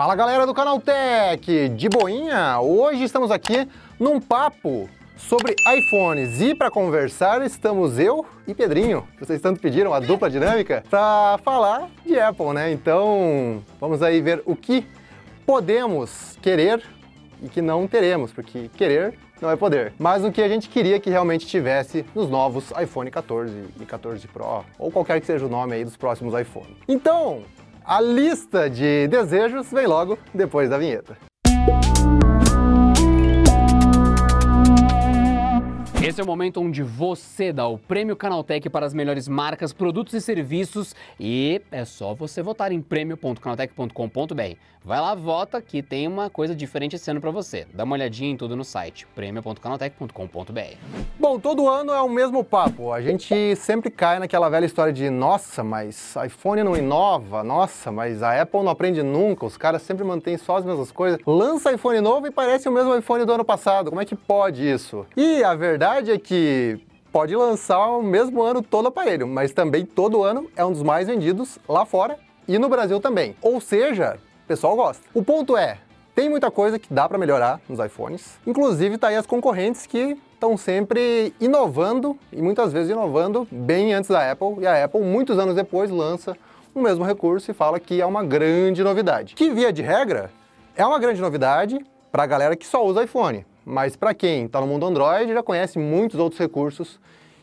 Fala galera do canal Tech, de boinha? Hoje estamos aqui num papo sobre iPhones e para conversar estamos eu e Pedrinho. que Vocês tanto pediram a dupla dinâmica para falar de Apple, né? Então vamos aí ver o que podemos querer e que não teremos, porque querer não é poder. Mas o que a gente queria que realmente tivesse nos novos iPhone 14 e 14 Pro, ou qualquer que seja o nome aí dos próximos iPhones. Então, a lista de desejos vem logo depois da vinheta. Esse é o momento onde você dá o prêmio Canaltech para as melhores marcas, produtos e serviços e é só você votar em prêmio.canaltech.com.br. Vai lá, vota que tem uma coisa diferente esse ano para você. Dá uma olhadinha em tudo no site prêmio.canaltech.com.br. Bom, todo ano é o mesmo papo. A gente sempre cai naquela velha história de nossa, mas iPhone não inova, nossa, mas a Apple não aprende nunca, os caras sempre mantêm só as mesmas coisas. Lança iPhone novo e parece o mesmo iPhone do ano passado. Como é que pode isso? E a verdade verdade é que pode lançar o mesmo ano todo aparelho, mas também todo ano é um dos mais vendidos lá fora e no Brasil também. Ou seja, o pessoal gosta. O ponto é, tem muita coisa que dá para melhorar nos iPhones. Inclusive tá aí as concorrentes que estão sempre inovando e muitas vezes inovando bem antes da Apple e a Apple muitos anos depois lança o mesmo recurso e fala que é uma grande novidade. Que via de regra é uma grande novidade para a galera que só usa iPhone. Mas para quem está no mundo Android, já conhece muitos outros recursos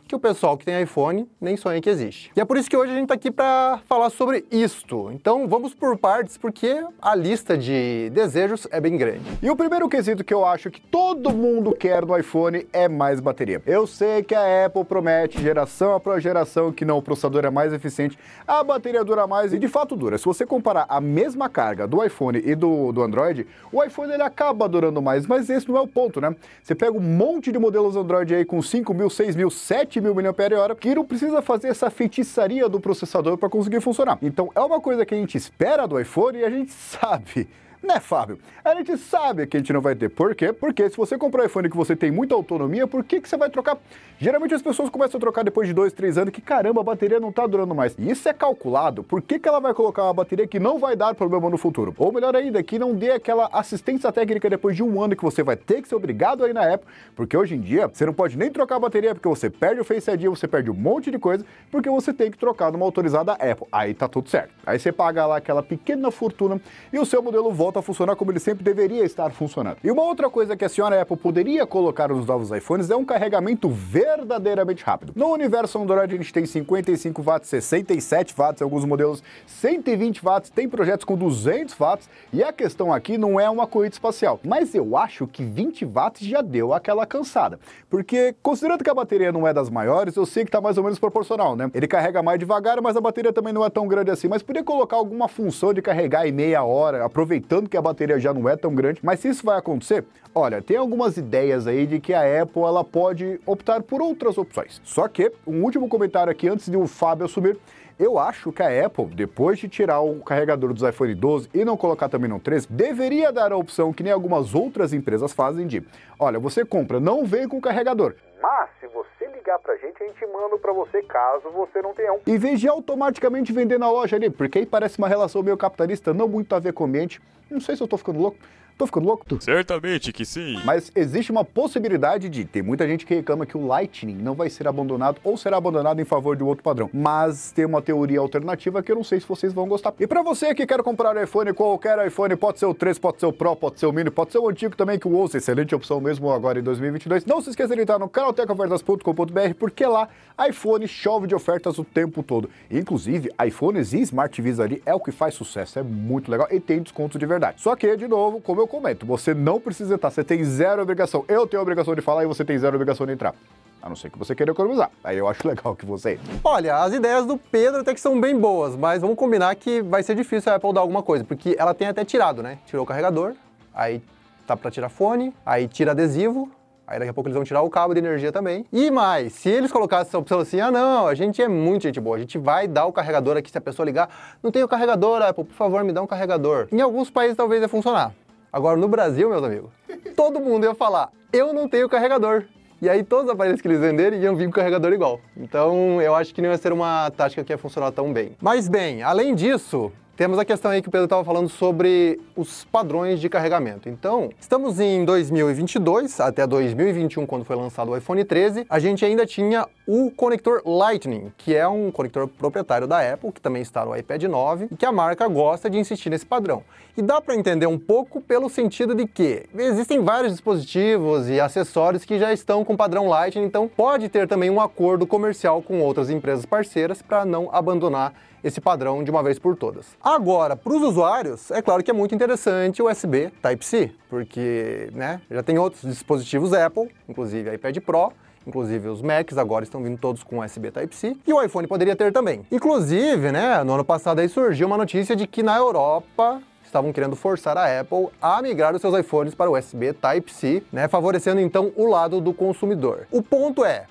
que o pessoal que tem iPhone nem sonha que existe. E é por isso que hoje a gente está aqui para falar sobre isto. Então vamos por partes, porque a lista de desejos é bem grande. E o primeiro quesito que eu acho que todo mundo quer no iPhone é mais bateria. Eu sei que a Apple promete geração após geração que não, o processador é mais eficiente, a bateria dura mais e de fato dura. Se você comparar a mesma carga do iPhone e do, do Android, o iPhone ele acaba durando mais, mas esse não é o ponto, né? Você pega um monte de modelos Android aí com 5 mil, 6 mil, 7 7 mil mAh, que não precisa fazer essa feitiçaria do processador para conseguir funcionar. Então é uma coisa que a gente espera do iPhone e a gente sabe né, Fábio? A gente sabe que a gente não vai ter. Por quê? Porque se você comprar um iPhone que você tem muita autonomia, por que, que você vai trocar? Geralmente as pessoas começam a trocar depois de dois, três anos, que caramba, a bateria não tá durando mais. E isso é calculado. Por que, que ela vai colocar uma bateria que não vai dar problema no futuro? Ou melhor ainda, que não dê aquela assistência técnica depois de um ano que você vai ter que ser obrigado aí na Apple, porque hoje em dia você não pode nem trocar a bateria, porque você perde o Face ID, você perde um monte de coisa, porque você tem que trocar numa autorizada Apple. Aí tá tudo certo. Aí você paga lá aquela pequena fortuna e o seu modelo volta volta a funcionar como ele sempre deveria estar funcionando. E uma outra coisa que a senhora Apple poderia colocar nos novos iPhones é um carregamento verdadeiramente rápido. No universo Android a gente tem 55 watts, 67 watts, alguns modelos 120 watts, tem projetos com 200 watts e a questão aqui não é uma corrida espacial, mas eu acho que 20 watts já deu aquela cansada, porque considerando que a bateria não é das maiores, eu sei que está mais ou menos proporcional, né? Ele carrega mais devagar, mas a bateria também não é tão grande assim, mas poderia colocar alguma função de carregar em meia hora, aproveitando pensando que a bateria já não é tão grande, mas se isso vai acontecer, olha, tem algumas ideias aí de que a Apple ela pode optar por outras opções. Só que, um último comentário aqui antes de o Fábio assumir, eu acho que a Apple, depois de tirar o carregador dos iPhone 12 e não colocar também no 13, deveria dar a opção que nem algumas outras empresas fazem de, olha, você compra, não vem com carregador, mas se você ligar pra gente, a gente manda pra você caso você não tenha um. Em vez de automaticamente vender na loja ali, porque aí parece uma relação meio capitalista, não muito a ver com o ambiente. Não sei se eu tô ficando louco, Tô ficando louco? Tu? Certamente que sim. Mas existe uma possibilidade de. Tem muita gente que reclama que o Lightning não vai ser abandonado ou será abandonado em favor de um outro padrão. Mas tem uma teoria alternativa que eu não sei se vocês vão gostar. E para você que quer comprar iPhone, qualquer iPhone, pode ser o 3, pode ser o Pro, pode ser o Mini, pode ser o antigo também, que o 11, excelente opção mesmo agora em 2022. Não se esqueça de entrar no canal canaltecaofertas.com.br, porque lá iPhone chove de ofertas o tempo todo. Inclusive, iPhones e Smart TVs ali é o que faz sucesso, é muito legal e tem desconto de verdade. Só que, de novo, como eu comento. Você não precisa entrar, você tem zero obrigação. Eu tenho a obrigação de falar e você tem zero obrigação de entrar. A não ser que você queira economizar. Aí eu acho legal que você. Entre. Olha, as ideias do Pedro até que são bem boas, mas vamos combinar que vai ser difícil a Apple dar alguma coisa, porque ela tem até tirado, né? Tirou o carregador, aí tá para tirar fone, aí tira adesivo, Aí daqui a pouco eles vão tirar o cabo de energia também. E mais, se eles colocassem essa opção assim, ah não, a gente é muito gente boa, a gente vai dar o carregador aqui se a pessoa ligar. Não tem o carregador, Apple, por favor, me dá um carregador. Em alguns países talvez ia funcionar. Agora no Brasil, meus amigos, todo mundo ia falar: eu não tenho carregador. E aí todos os aparelhos que eles venderem iam vir com carregador igual. Então eu acho que não ia ser uma tática que ia funcionar tão bem. Mas bem, além disso, temos a questão aí que o Pedro estava falando sobre os padrões de carregamento. Então, estamos em 2022, até 2021, quando foi lançado o iPhone 13, a gente ainda tinha o conector Lightning, que é um conector proprietário da Apple, que também está no iPad 9, e que a marca gosta de insistir nesse padrão. E dá para entender um pouco pelo sentido de que existem vários dispositivos e acessórios que já estão com padrão Lightning, então pode ter também um acordo comercial com outras empresas parceiras para não abandonar esse padrão de uma vez por todas. Agora, para os usuários, é claro que é muito interessante o USB Type-C, porque né, já tem outros dispositivos Apple, inclusive iPad Pro, Inclusive, os Macs agora estão vindo todos com USB Type-C e o iPhone poderia ter também. Inclusive, né, no ano passado aí surgiu uma notícia de que na Europa estavam querendo forçar a Apple a migrar os seus iPhones para USB Type-C, né, favorecendo então o lado do consumidor. O ponto é,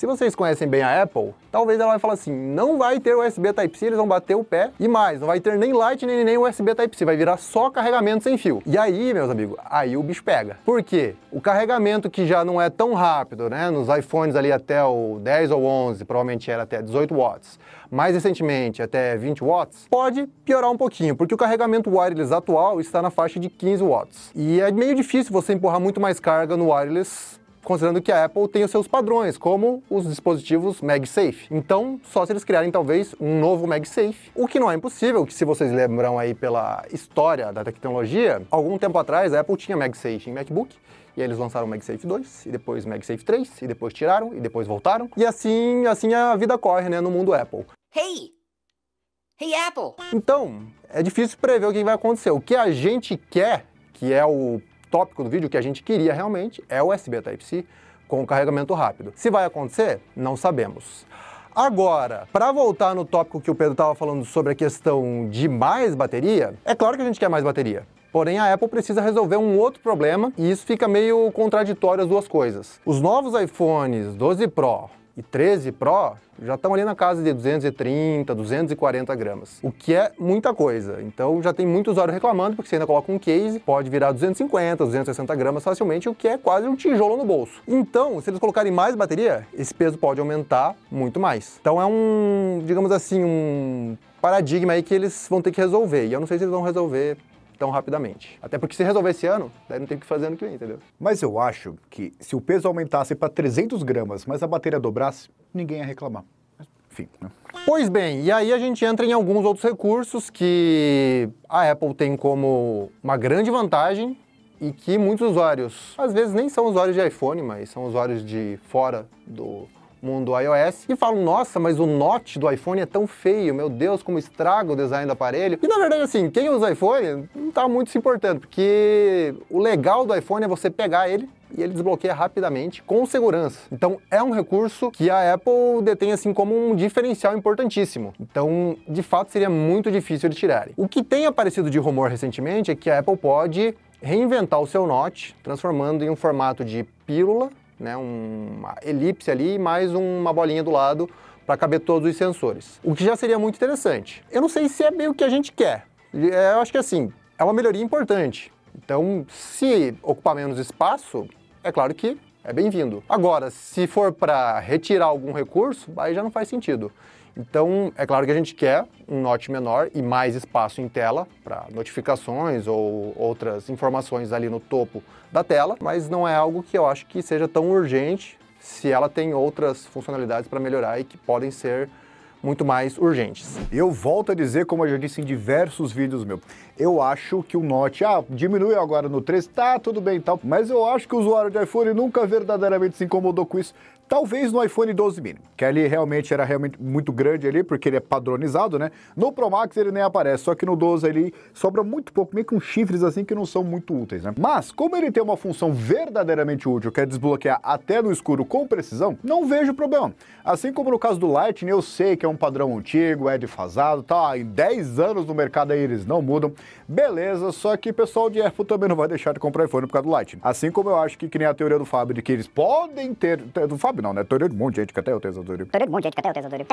se vocês conhecem bem a Apple, talvez ela vai falar assim, não vai ter USB Type-C, eles vão bater o pé e mais, não vai ter nem Lightning nem USB Type-C, vai virar só carregamento sem fio. E aí, meus amigos, aí o bicho pega. Por quê? O carregamento que já não é tão rápido, né, nos iPhones ali até o 10 ou 11, provavelmente era até 18 watts, mais recentemente até 20 watts, pode piorar um pouquinho, porque o carregamento wireless atual está na faixa de 15 watts. E é meio difícil você empurrar muito mais carga no wireless considerando que a Apple tem os seus padrões, como os dispositivos MagSafe. Então, só se eles criarem talvez um novo MagSafe, o que não é impossível, que se vocês lembram aí pela história da tecnologia, algum tempo atrás a Apple tinha MagSafe em MacBook, e aí eles lançaram o MagSafe 2, e depois o MagSafe 3, e depois tiraram, e depois voltaram. E assim, assim a vida corre, né, no mundo Apple. Hey! Hey Apple! Então, é difícil prever o que vai acontecer. O que a gente quer que é o tópico do vídeo, que a gente queria realmente é o USB Type-C com carregamento rápido. Se vai acontecer, não sabemos. Agora, para voltar no tópico que o Pedro estava falando sobre a questão de mais bateria, é claro que a gente quer mais bateria. Porém, a Apple precisa resolver um outro problema e isso fica meio contraditório as duas coisas. Os novos iPhones 12 Pro e 13 Pro já estão ali na casa de 230, 240 gramas, o que é muita coisa. Então já tem muito usuário reclamando, porque você ainda coloca um case, pode virar 250, 260 gramas facilmente, o que é quase um tijolo no bolso. Então, se eles colocarem mais bateria, esse peso pode aumentar muito mais. Então é um, digamos assim, um paradigma aí que eles vão ter que resolver. E eu não sei se eles vão resolver tão rapidamente. Até porque se resolver esse ano, daí não tem o que fazer ano que vem, entendeu? Mas eu acho que se o peso aumentasse para 300 gramas, mas a bateria dobrasse, ninguém ia reclamar. Enfim, né? Pois bem, e aí a gente entra em alguns outros recursos que a Apple tem como uma grande vantagem e que muitos usuários, às vezes nem são usuários de iPhone, mas são usuários de fora do mundo iOS e falam: nossa, mas o Note do iPhone é tão feio, meu Deus, como estraga o design do aparelho. E na verdade, assim, quem usa iPhone não tá muito se importando, porque o legal do iPhone é você pegar ele, e ele desbloqueia rapidamente com segurança. Então é um recurso que a Apple detém assim como um diferencial importantíssimo. Então, de fato, seria muito difícil de tirarem. O que tem aparecido de rumor recentemente é que a Apple pode reinventar o seu Note, transformando em um formato de pílula né, uma elipse ali e mais uma bolinha do lado para caber todos os sensores. O que já seria muito interessante. Eu não sei se é meio que a gente quer. É, eu acho que assim, é uma melhoria importante. Então, se ocupar menos espaço, é claro que é bem-vindo. Agora, se for para retirar algum recurso, aí já não faz sentido. Então, é claro que a gente quer um note menor e mais espaço em tela para notificações ou outras informações ali no topo da tela, mas não é algo que eu acho que seja tão urgente se ela tem outras funcionalidades para melhorar e que podem ser muito mais urgentes. Eu volto a dizer, como eu já disse em diversos vídeos meu, eu acho que o Note, ah, diminuiu agora no 3, tá tudo bem e tal, mas eu acho que o usuário de iPhone nunca verdadeiramente se incomodou com isso. Talvez no iPhone 12 mini, que ali realmente era realmente muito grande ali, porque ele é padronizado, né? No Pro Max ele nem aparece, só que no 12 ali sobra muito pouco, meio que uns chifres assim que não são muito úteis, né? Mas, como ele tem uma função verdadeiramente útil, que é desbloquear até no escuro com precisão, não vejo problema. Assim como no caso do Lightning, eu sei que é um padrão antigo, é defasado, tá em 10 anos no mercado aí eles não mudam, beleza, só que pessoal de Apple também não vai deixar de comprar iPhone por causa do Lightning. Assim como eu acho que, que nem a teoria do Fábio, de que eles podem ter... Do Fábio não, né? Torneio de um monte de gente que até é o Tesouro Torneio de um monte de gente que até é o Tesouro Torneio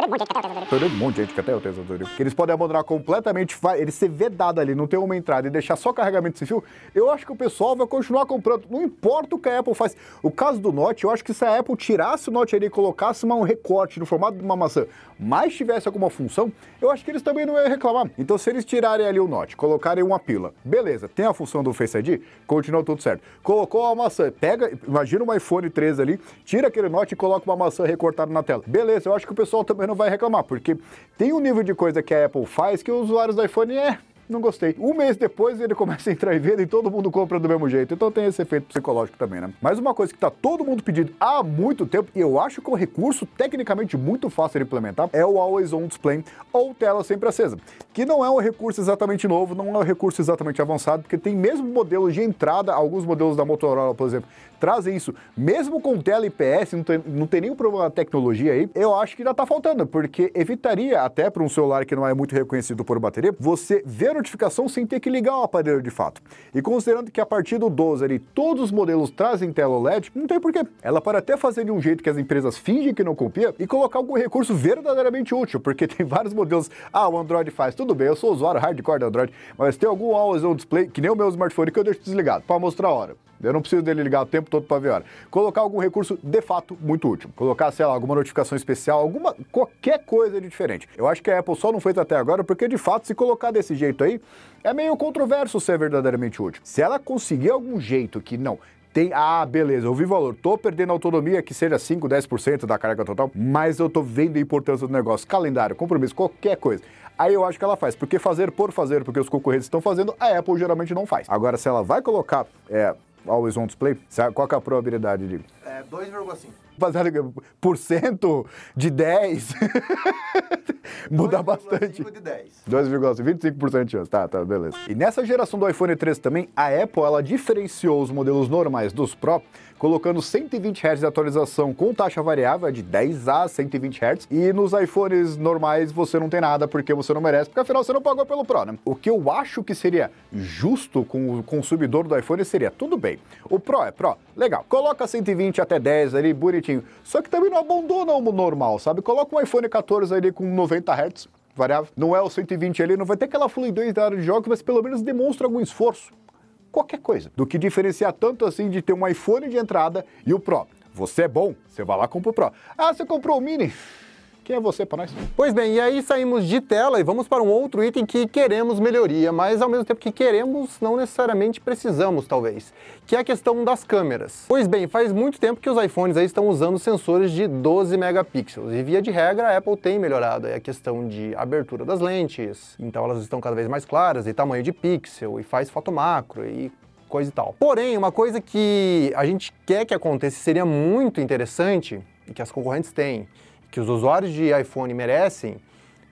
de um monte de gente que até é o Tesouro Que eles podem abandonar completamente, ele ser vedado ali, não ter uma entrada e deixar só carregamento sem fio, eu acho que o pessoal vai continuar comprando. Não importa o que a Apple faz. O caso do Note, eu acho que se a Apple tirasse o Note ali e colocasse uma, um recorte no formato de uma maçã, mas tivesse alguma função, eu acho que eles também não iam reclamar. Então se eles tirarem ali o Note, colocarem uma pila, beleza, tem a função do Face ID, continua tudo certo. Colocou a maçã, pega, imagina um iPhone 13 ali, tira aquele Note coloca uma maçã recortada na tela. Beleza, eu acho que o pessoal também não vai reclamar, porque tem um nível de coisa que a Apple faz que os usuários do iPhone é não gostei. Um mês depois ele começa a entrar em venda e todo mundo compra do mesmo jeito. Então tem esse efeito psicológico também, né? Mas uma coisa que tá todo mundo pedindo há muito tempo, e eu acho que é um recurso tecnicamente muito fácil de implementar, é o Always On Display ou tela sempre acesa, que não é um recurso exatamente novo, não é um recurso exatamente avançado, porque tem mesmo modelos de entrada, alguns modelos da Motorola, por exemplo, trazem isso. Mesmo com tela IPS, não tem, não tem nenhum problema na tecnologia aí, eu acho que ainda tá faltando, porque evitaria, até para um celular que não é muito reconhecido por bateria, você ver a notificação sem ter que ligar o aparelho de fato. E considerando que a partir do 12 ali, todos os modelos trazem tela OLED, não tem porquê. Ela pode até fazer de um jeito que as empresas fingem que não copia e colocar algum recurso verdadeiramente útil, porque tem vários modelos. Ah, o Android faz, tudo bem, eu sou usuário hardcore do Android, mas tem algum always on display, que nem o meu smartphone, que eu deixo desligado, para mostrar a hora. Eu não preciso dele ligar o tempo todo para ver hora. Colocar algum recurso de fato muito útil. Colocar, sei lá, alguma notificação especial, alguma qualquer coisa de diferente. Eu acho que a Apple só não fez até agora porque de fato se colocar desse jeito aí é meio controverso ser verdadeiramente útil. Se ela conseguir algum jeito que não tem, ah, beleza, eu vi valor, tô perdendo autonomia, que seja 5, 10% da carga total, mas eu tô vendo a importância do negócio, calendário, compromisso, qualquer coisa. Aí eu acho que ela faz, porque fazer por fazer, porque os concorrentes estão fazendo, a Apple geralmente não faz. Agora, se ela vai colocar é, always on display? Qual é a probabilidade de? É 2,5 por cento de 10. muda bastante. 2,25% de chance. Tá, tá, beleza. E nessa geração do iPhone 13 também, a Apple ela diferenciou os modelos normais dos Pro, colocando 120 Hz de atualização com taxa variável de 10 a 120 Hz. E nos iPhones normais você não tem nada porque você não merece, porque afinal você não pagou pelo Pro, né? O que eu acho que seria justo com o consumidor do iPhone seria: tudo bem, o Pro é Pro, legal, coloca 120 até 10 ali, bonitinho só que também não abandona o normal, sabe? Coloca um iPhone 14 ali com 90 Hz, variável. Não é o 120 ali, não vai ter aquela fluidez da área de jogos, mas pelo menos demonstra algum esforço. Qualquer coisa. Do que diferenciar tanto assim de ter um iPhone de entrada e o Pro. Você é bom, você vai lá e compra o Pro. Ah, você comprou o Mini? Quem é você para nós? Pois bem, e aí saímos de tela e vamos para um outro item que queremos melhoria, mas ao mesmo tempo que queremos, não necessariamente precisamos, talvez, que é a questão das câmeras. Pois bem, faz muito tempo que os iPhones aí estão usando sensores de 12 megapixels e via de regra a Apple tem melhorado a questão de abertura das lentes, então elas estão cada vez mais claras e tamanho de pixel e faz foto macro e coisa e tal. Porém, uma coisa que a gente quer que aconteça seria muito interessante e que as concorrentes têm que os usuários de iPhone merecem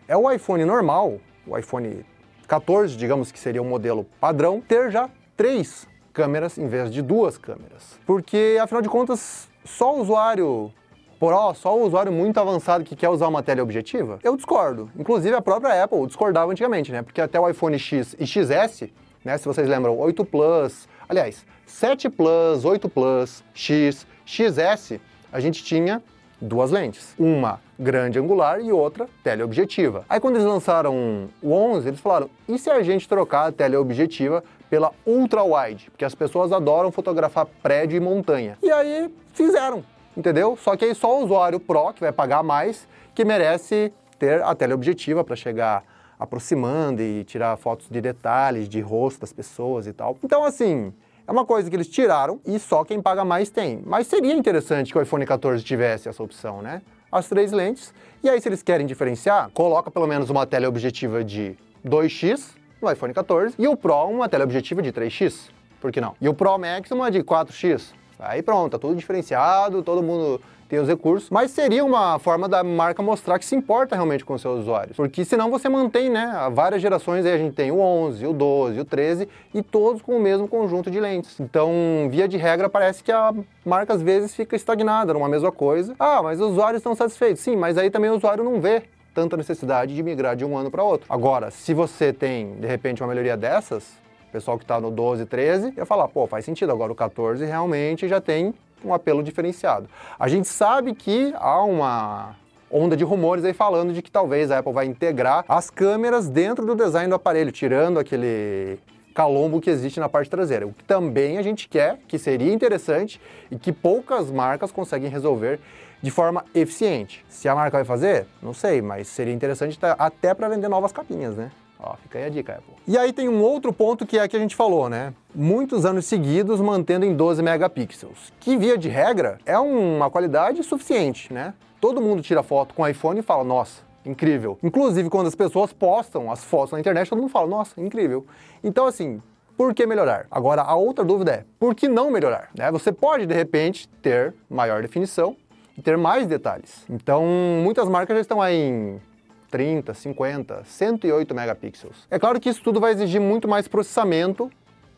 é o iPhone normal, o iPhone 14, digamos que seria o modelo padrão, ter já três câmeras em vez de duas câmeras. Porque, afinal de contas, só o usuário poró, só o usuário muito avançado que quer usar uma teleobjetiva? Eu discordo. Inclusive, a própria Apple discordava antigamente, né? Porque até o iPhone X e XS, né? Se vocês lembram, 8 Plus, aliás, 7 Plus, 8 Plus, X, XS, a gente tinha duas lentes, uma grande angular e outra teleobjetiva. Aí quando eles lançaram o 11, eles falaram, e se a gente trocar a teleobjetiva pela ultra wide, porque as pessoas adoram fotografar prédio e montanha. E aí fizeram, entendeu? Só que aí só o usuário Pro, que vai pagar mais, que merece ter a teleobjetiva para chegar aproximando e tirar fotos de detalhes, de rosto das pessoas e tal. Então assim, é uma coisa que eles tiraram e só quem paga mais tem. Mas seria interessante que o iPhone 14 tivesse essa opção, né? As três lentes. E aí, se eles querem diferenciar, coloca pelo menos uma tela objetiva de 2x no iPhone 14 e o Pro uma tela objetiva de 3x. Por que não? E o Pro Max uma de 4x. Aí pronto, tá tudo diferenciado, todo mundo ter os recursos, mas seria uma forma da marca mostrar que se importa realmente com seus usuários, porque senão você mantém, né, várias gerações aí a gente tem o 11, o 12, o 13 e todos com o mesmo conjunto de lentes. Então, via de regra, parece que a marca às vezes fica estagnada numa mesma coisa. Ah, mas os usuários estão satisfeitos. Sim, mas aí também o usuário não vê tanta necessidade de migrar de um ano para outro. Agora, se você tem, de repente, uma melhoria dessas, pessoal que está no 12, 13, eu falar, ah, pô, faz sentido, agora o 14 realmente já tem um apelo diferenciado. A gente sabe que há uma onda de rumores aí falando de que talvez a Apple vai integrar as câmeras dentro do design do aparelho, tirando aquele calombo que existe na parte traseira. O que também a gente quer, que seria interessante e que poucas marcas conseguem resolver de forma eficiente. Se a marca vai fazer, não sei, mas seria interessante tá até para vender novas capinhas, né? Ó, fica aí a dica, Apple. E aí tem um outro ponto que é que a gente falou, né? Muitos anos seguidos mantendo em 12 megapixels, que via de regra é uma qualidade suficiente, né? Todo mundo tira foto com iPhone e fala, nossa, incrível. Inclusive, quando as pessoas postam as fotos na internet, todo mundo fala, nossa, incrível. Então, assim, por que melhorar? Agora, a outra dúvida é, por que não melhorar? Né? Você pode, de repente, ter maior definição e ter mais detalhes. Então, muitas marcas já estão aí em 30, 50, 108 megapixels. É claro que isso tudo vai exigir muito mais processamento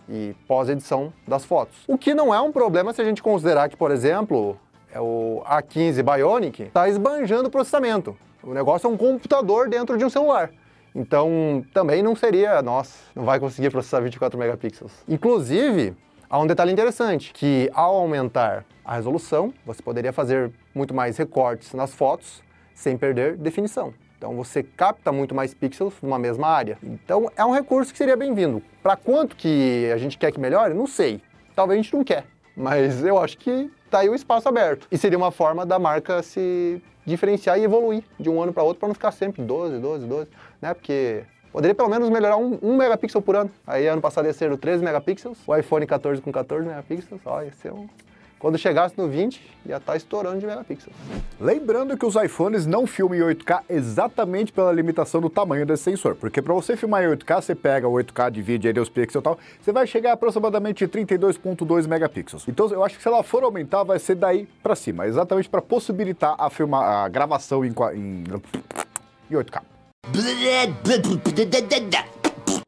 e pós-edição das fotos. O que não é um problema se a gente considerar que, por exemplo, é o A15 Bionic está esbanjando processamento. O negócio é um computador dentro de um celular. Então, também não seria, nossa, não vai conseguir processar 24 megapixels. Inclusive, há um detalhe interessante, que ao aumentar a resolução, você poderia fazer muito mais recortes nas fotos sem perder definição. Então você capta muito mais pixels numa mesma área. Então é um recurso que seria bem-vindo. Para quanto que a gente quer que melhore? Não sei. Talvez a gente não quer, mas eu acho que tá aí o espaço aberto. E seria uma forma da marca se diferenciar e evoluir de um ano para outro para não ficar sempre 12, 12, 12, né? Porque Poderia pelo menos melhorar um, um, megapixel por ano. Aí ano passado ia ser o 13 megapixels, o iPhone 14 com 14 megapixels, ó, ia ser um, quando chegasse no 20, ia estar tá estourando de megapixels. Lembrando que os iPhones não filmam em 8K exatamente pela limitação do tamanho desse sensor, porque para você filmar em 8K, você pega o 8K, divide aí os pixels e tal, você vai chegar a aproximadamente 32.2 megapixels. Então eu acho que se ela for aumentar, vai ser daí para cima, exatamente para possibilitar a, filmar, a gravação em, em, em 8K.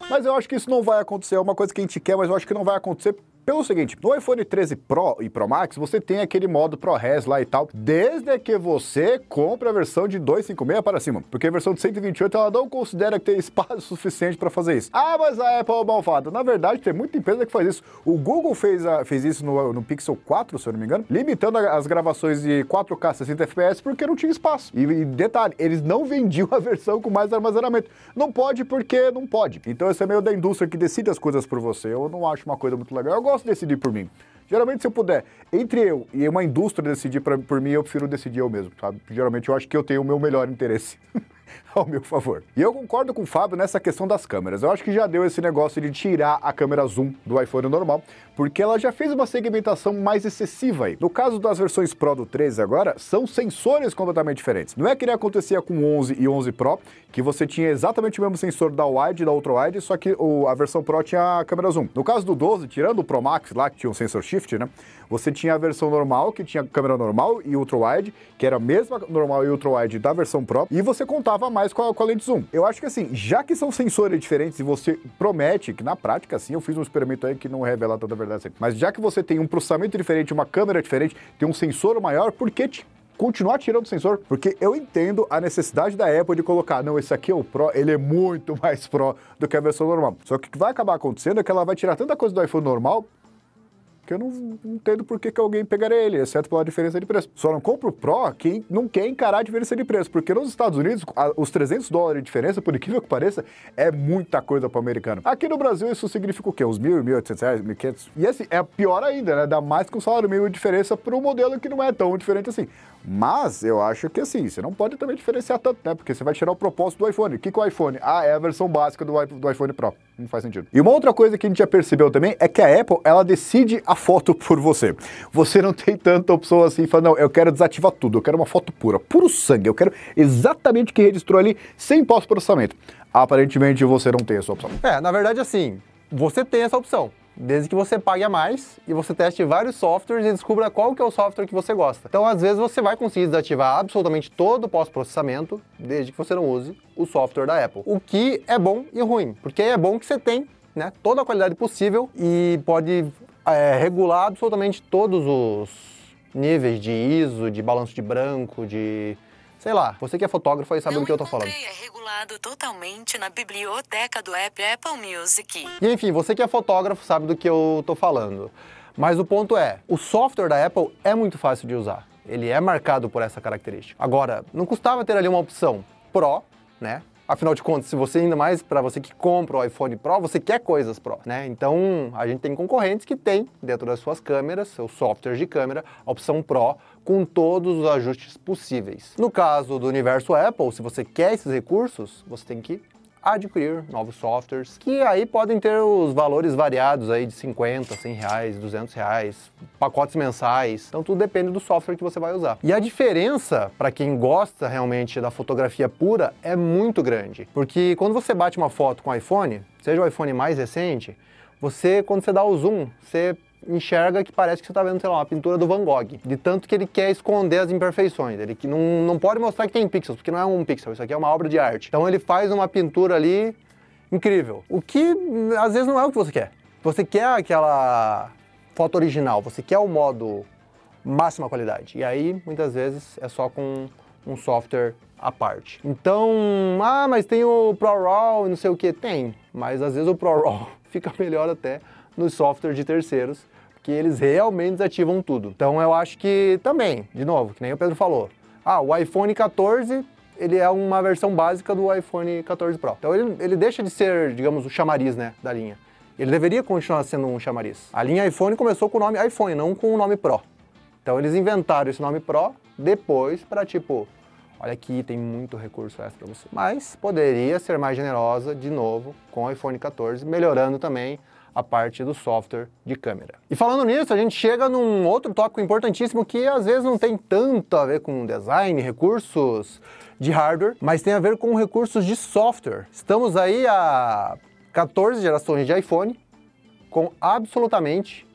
Mas eu acho que isso não vai acontecer. É uma coisa que a gente quer, mas eu acho que não vai acontecer pelo seguinte, no iPhone 13 Pro e Pro Max, você tem aquele modo ProRes lá e tal, desde que você compre a versão de 256 para cima, porque a versão de 128 ela não considera que tem espaço suficiente para fazer isso. Ah, mas a Apple é malvada. Na verdade, tem muita empresa que faz isso. O Google fez, a, fez isso no, no Pixel 4, se eu não me engano, limitando a, as gravações de 4K 60 FPS porque não tinha espaço. E, e detalhe, eles não vendiam a versão com mais armazenamento. Não pode porque não pode. Então esse é meio da indústria que decide as coisas por você. Eu não acho uma coisa muito legal. Eu gosto posso decidir por mim. Geralmente, se eu puder, entre eu e uma indústria decidir pra, por mim, eu prefiro decidir eu mesmo, sabe? Geralmente, eu acho que eu tenho o meu melhor interesse. ao meu favor. E eu concordo com o Fábio nessa questão das câmeras. Eu acho que já deu esse negócio de tirar a câmera zoom do iPhone normal, porque ela já fez uma segmentação mais excessiva aí. No caso das versões Pro do 13 agora, são sensores completamente diferentes. Não é que nem acontecia com 11 e 11 Pro, que você tinha exatamente o mesmo sensor da wide e da ultra wide, só que o, a versão Pro tinha a câmera zoom. No caso do 12, tirando o Pro Max lá, que tinha um sensor shift, né? Você tinha a versão normal, que tinha câmera normal e ultra wide, que era a mesma normal e ultra wide da versão Pro, e você contava mais mais com a, com a lente zoom. Eu acho que assim, já que são sensores diferentes e você promete, que na prática, assim, eu fiz um experimento aí que não revela tanta verdade mas já que você tem um processamento diferente, uma câmera diferente, tem um sensor maior, por que te continuar tirando o sensor, porque eu entendo a necessidade da Apple de colocar, não, esse aqui é o Pro, ele é muito mais Pro do que a versão normal. Só que o que vai acabar acontecendo é que ela vai tirar tanta coisa do iPhone normal que eu não entendo por que, que alguém pegaria ele, exceto pela diferença de preço. Só não compra o Pro quem não quer encarar a diferença de preço, porque nos Estados Unidos, a, os 300 dólares de diferença, por incrível que pareça, é muita coisa para o americano. Aqui no Brasil, isso significa o quê? Uns 1.000, 1.800 reais, 1.500? E assim, é pior ainda, né? Dá mais que o um salário mínimo de diferença para um modelo que não é tão diferente assim. Mas eu acho que assim, você não pode também diferenciar tanto, né? Porque você vai tirar o propósito do iPhone. O que, que é o iPhone? Ah, é a versão básica do, do iPhone Pro. Não faz sentido. E uma outra coisa que a gente já percebeu também é que a Apple, ela decide a foto por você. Você não tem tanta opção assim, fala, não, eu quero desativar tudo, eu quero uma foto pura, puro sangue, eu quero exatamente o que registrou ali, sem pós-processamento. Aparentemente você não tem essa opção. É, na verdade assim, você tem essa opção desde que você pague a mais e você teste vários softwares e descubra qual que é o software que você gosta. Então, às vezes, você vai conseguir desativar absolutamente todo o pós-processamento, desde que você não use o software da Apple. O que é bom e ruim, porque é bom que você tem né, toda a qualidade possível e pode é, regular absolutamente todos os níveis de ISO, de balanço de branco, de sei lá, você que é fotógrafo aí sabe Não do que eu tô falando. é regulado totalmente na biblioteca do app Apple Music. E enfim, você que é fotógrafo sabe do que eu tô falando. Mas o ponto é, o software da Apple é muito fácil de usar. Ele é marcado por essa característica. Agora, não custava ter ali uma opção Pro, né? Afinal de contas, se você ainda mais para você que compra o iPhone Pro, você quer coisas Pro, né? Então, a gente tem concorrentes que tem dentro das suas câmeras, seus softwares de câmera, a opção Pro com todos os ajustes possíveis. No caso do universo Apple, se você quer esses recursos, você tem que adquirir novos softwares, que aí podem ter os valores variados aí de 50, 100 reais, 200 reais, pacotes mensais, então tudo depende do software que você vai usar. E a diferença, para quem gosta realmente da fotografia pura, é muito grande, porque quando você bate uma foto com o iPhone, seja o iPhone mais recente, você, quando você dá o zoom, você enxerga que parece que você está vendo, sei lá, uma pintura do Van Gogh. De tanto que ele quer esconder as imperfeições. Ele não, não pode mostrar que tem pixels, porque não é um pixel, isso aqui é uma obra de arte. Então ele faz uma pintura ali incrível. O que hum, às vezes não é o que você quer. Você quer aquela foto original, você quer o modo máxima qualidade. E aí, muitas vezes, é só com um software à parte. Então, ah, mas tem o Pro Raw e não sei o que. Tem, mas às vezes o Pro Raw fica melhor até nos softwares de terceiros, porque eles realmente desativam tudo. Então eu acho que também, de novo, que nem o Pedro falou, ah, o iPhone 14 ele é uma versão básica do iPhone 14 Pro. Então ele, ele deixa de ser, digamos, o chamariz né, da linha. Ele deveria continuar sendo um chamariz. A linha iPhone começou com o nome iPhone, não com o nome Pro. Então eles inventaram esse nome Pro depois para tipo, olha aqui, tem muito recurso extra para você. Mas poderia ser mais generosa de novo com o iPhone 14, melhorando também a parte do software de câmera. E falando nisso, a gente chega num outro tópico importantíssimo que às vezes não tem tanto a ver com design, recursos de hardware, mas tem a ver com recursos de software. Estamos aí a 14 gerações de iPhone com absolutamente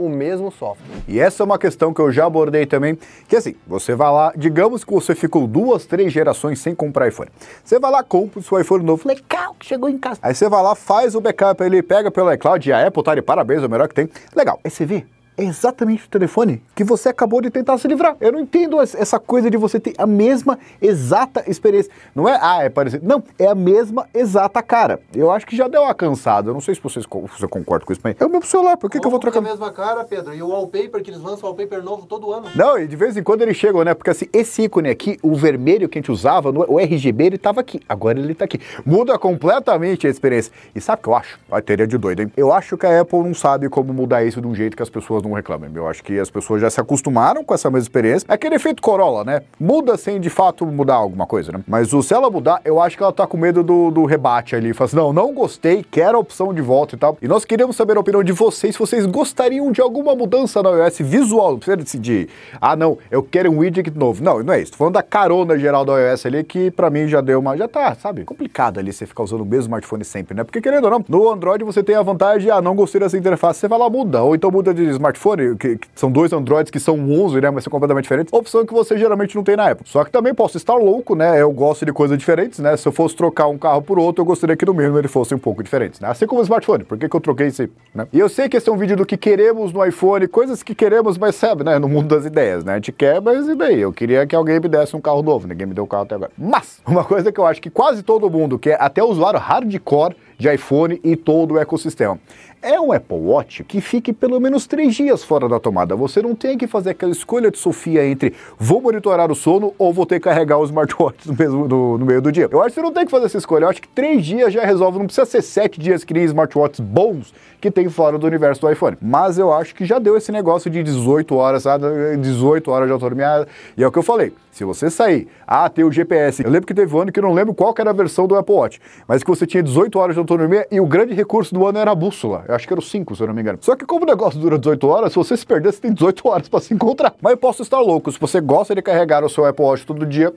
o mesmo software. E essa é uma questão que eu já abordei também, que assim, você vai lá, digamos que você ficou duas, três gerações sem comprar iPhone. Você vai lá, compra o seu iPhone novo, legal, que chegou em casa. Aí você vai lá, faz o backup, ele pega pelo iCloud, e a Apple tá de parabéns, é o melhor que tem. Legal, aí você vê, exatamente o telefone que você acabou de tentar se livrar. Eu não entendo essa coisa de você ter a mesma exata experiência. Não é, ah, é parecido. Não, é a mesma exata cara. Eu acho que já deu uma cansada. Eu não sei se vocês você concordam com isso, mas é o meu celular. Por que, que eu vou trocar? É a mesma cara, Pedro. E o wallpaper que eles lançam wallpaper novo todo ano. Não, e de vez em quando eles chegam, né? Porque assim, esse ícone aqui, o vermelho que a gente usava, no, o RGB, ele tava aqui. Agora ele tá aqui. Muda completamente a experiência. E sabe o que eu acho? A teoria de doido, hein? Eu acho que a Apple não sabe como mudar isso de um jeito que as pessoas não não reclamem. Eu acho que as pessoas já se acostumaram com essa mesma experiência. É aquele efeito Corolla, né? Muda sem de fato mudar alguma coisa, né? Mas o, se ela mudar, eu acho que ela tá com medo do, do rebate ali. Fala assim, não, não gostei, quero a opção de volta e tal. E nós queremos saber a opinião de vocês, se vocês gostariam de alguma mudança na iOS visual. Não precisa decidir, ah não, eu quero um widget novo. Não, não é isso. Tô falando da carona geral da iOS ali, que pra mim já deu uma... Já tá, sabe? Complicado ali você ficar usando o mesmo smartphone sempre, né? Porque querendo ou não, no Android você tem a vantagem, ah, não gostei dessa interface, você vai lá, muda. Ou então muda de smartphone smartphone, que, que são dois Androids que são 11, né, mas são completamente diferentes, opção que você geralmente não tem na Apple. Só que também posso estar louco, né, eu gosto de coisas diferentes, né, se eu fosse trocar um carro por outro, eu gostaria que no mínimo ele fosse um pouco diferente, né, assim como o smartphone, por que, que eu troquei esse, né? E eu sei que esse é um vídeo do que queremos no iPhone, coisas que queremos, mas sabe, né, no mundo das ideias, né, a gente quer, mas e bem, eu queria que alguém me desse um carro novo, ninguém me deu um carro até agora. Mas, uma coisa que eu acho que quase todo mundo, quer até o usuário hardcore, de iPhone e todo o ecossistema. É um Apple Watch que fique pelo menos três dias fora da tomada. Você não tem que fazer aquela escolha de Sofia entre vou monitorar o sono ou vou ter que carregar o smartwatch no, mesmo, no meio do dia. Eu acho que você não tem que fazer essa escolha. Eu acho que três dias já resolve. Não precisa ser sete dias que nem smartwatches bons que tem fora do universo do iPhone. Mas eu acho que já deu esse negócio de 18 horas, sabe? 18 horas de autonomia. E é o que eu falei. Se você sair, ah, tem o GPS. Eu lembro que teve um ano que eu não lembro qual era a versão do Apple Watch, mas que você tinha 18 horas de autonomia autonomia e o grande recurso do ano era a bússola. Eu acho que era o 5, se eu não me engano. Só que como o negócio dura 18 horas, se você se perder, você tem 18 horas para se encontrar. Mas eu posso estar louco, se você gosta de carregar o seu Apple Watch todo dia,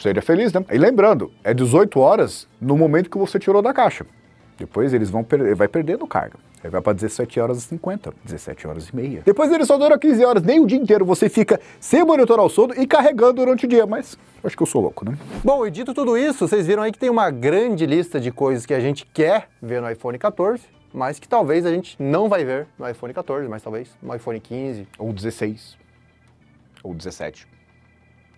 seria feliz, né? E lembrando, é 18 horas no momento que você tirou da caixa. Depois eles vão perder, vai perdendo carga. Aí vai para 17 horas e 50, 17 horas e meia. Depois ele só dura 15 horas, nem o dia inteiro você fica sem monitorar o sono e carregando durante o dia, mas acho que eu sou louco, né? Bom, e dito tudo isso, vocês viram aí que tem uma grande lista de coisas que a gente quer ver no iPhone 14, mas que talvez a gente não vai ver no iPhone 14, mas talvez no iPhone 15. Ou 16. Ou 17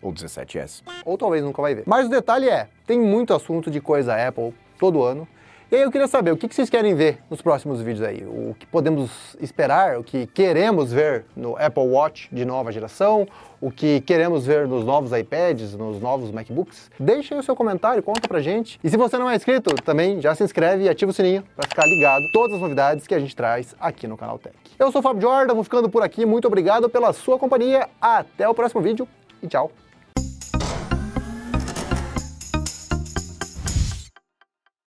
ou 17S. Ou talvez nunca vai ver. Mas o detalhe é, tem muito assunto de coisa Apple todo ano, e aí eu queria saber, o que vocês querem ver nos próximos vídeos aí? O que podemos esperar, o que queremos ver no Apple Watch de nova geração, o que queremos ver nos novos iPads, nos novos MacBooks? Deixe aí o seu comentário, conta pra gente. E se você não é inscrito, também já se inscreve e ativa o sininho para ficar ligado todas as novidades que a gente traz aqui no Canal Tech. Eu sou o Fábio Jordan, vou ficando por aqui, muito obrigado pela sua companhia, até o próximo vídeo e tchau!